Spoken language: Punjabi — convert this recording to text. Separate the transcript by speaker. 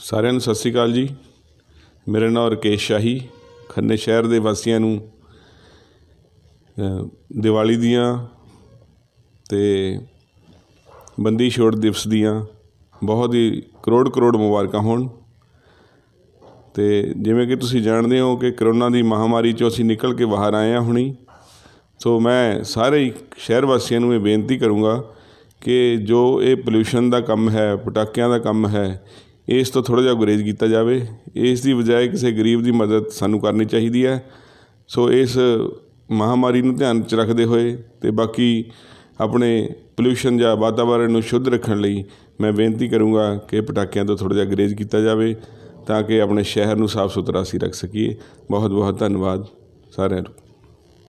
Speaker 1: ਸਾਰਿਆਂ ਨੂੰ ਸਤਿ ਸ੍ਰੀ ਅਕਾਲ ਜੀ ਮੇਰਾ ਨਾਮ ਰਕੇਸ਼ ਸ਼ਾਹੀ ਖੰਨੇ ਸ਼ਹਿਰ ਦੇ ਵਾਸੀਆਂ ਨੂੰ ਦੀਵਾਲੀ ਦੀਆਂ ਤੇ ਬੰਦੀ ਛੋੜ ਦਿਵਸ ਦੀਆਂ ਬਹੁਤ ਹੀ ਕਰੋੜ ਕਰੋੜ ਮੁਬਾਰਕਾਂ ਹੋਣ ਤੇ ਜਿਵੇਂ ਕਿ ਤੁਸੀਂ ਜਾਣਦੇ ਹੋ ਕਿ ਕਰੋਨਾ ਦੀ ਮਹਾਮਾਰੀ ਚੋਂ ਅਸੀਂ ਨਿਕਲ ਕੇ ਬਾਹਰ ਆਏ ਆ ਹੁਣੀ ਸੋ ਮੈਂ ਸਾਰੇ ਸ਼ਹਿਰ ਵਾਸੀਆਂ ਨੂੰ ਇਹ ਬੇਨਤੀ ਕਰੂੰਗਾ ਕਿ ਜੋ ਇਹ ਪੋਲੂਸ਼ਨ ਦਾ ਕੰਮ ਹੈ ਪਟਾਕਿਆਂ ਦਾ ਕੰਮ ਹੈ ਇਸ ਤੋਂ ਥੋੜਾ ਜਿਹਾ ਗੁਰੇਜ਼ ਕੀਤਾ ਜਾਵੇ ਇਸ ਦੀ ਬਜਾਏ ਕਿਸੇ ਗਰੀਬ ਦੀ ਮਦਦ ਸਾਨੂੰ ਕਰਨੀ ਚਾਹੀਦੀ ਹੈ ਸੋ ਇਸ ਮਹਾਮਾਰੀ ਨੂੰ ਧਿਆਨ 'ਚ ਰੱਖਦੇ ਹੋਏ ਤੇ ਬਾਕੀ ਆਪਣੇ ਪੋਲੂਸ਼ਨ ਜਾਂ ਵਾਤਾਵਰਣ ਨੂੰ ਸ਼ੁੱਧ ਰੱਖਣ ਲਈ ਮੈਂ ਬੇਨਤੀ ਕਰੂੰਗਾ ਕਿ ਪਟਾਕਿਆਂ ਤੋਂ ਥੋੜਾ ਜਿਹਾ ਗੁਰੇਜ਼ ਕੀਤਾ ਜਾਵੇ ਤਾਂ ਕਿ ਆਪਣੇ ਸ਼ਹਿਰ ਨੂੰ ਸਾਫ਼ ਸੁਥਰਾ ਅਸੀਂ ਰੱਖ ਸਕੀਏ ਬਹੁਤ ਬਹੁਤ ਧੰਨਵਾਦ ਸਾਰਿਆਂ ਨੂੰ